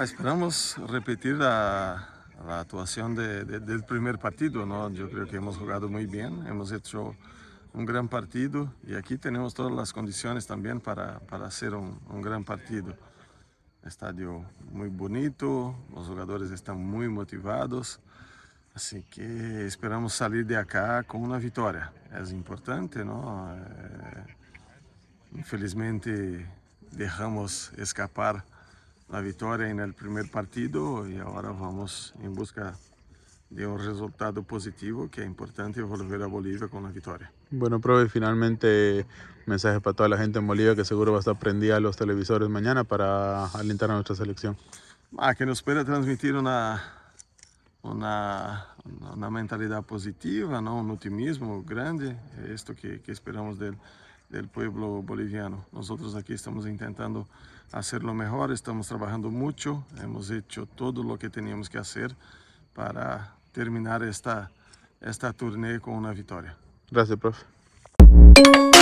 Ah, esperamos repetir la, actuación del primer partido, ¿no? Yo creo que hemos jugado muy bien, hemos hecho un gran partido y aquí tenemos todas las condiciones también para, para hacer un, gran partido. Estadio muy bonito, los jugadores están muy motivados, así que esperamos salir de acá con una victoria. Es importante, ¿no? infelizmente eh, dejamos escapar la victoria en el primer partido y ahora vamos en busca de un resultado positivo que es importante volver a Bolivia con la victoria. Bueno, profe, finalmente mensaje para toda la gente en Bolivia que seguro va a estar prendida a los televisores mañana para alentar a nuestra selección. Ah, que nos pueda transmitir una, uma, uma mentalidade positiva, não um otimismo grande, é isto que, que esperamos dele do povo boliviano. Nós aqui estamos tentando fazer o melhor, estamos trabalhando muito, hemos feito todo o que teníamos que fazer para terminar esta, esta turnê com uma vitória. Obrigado, professor.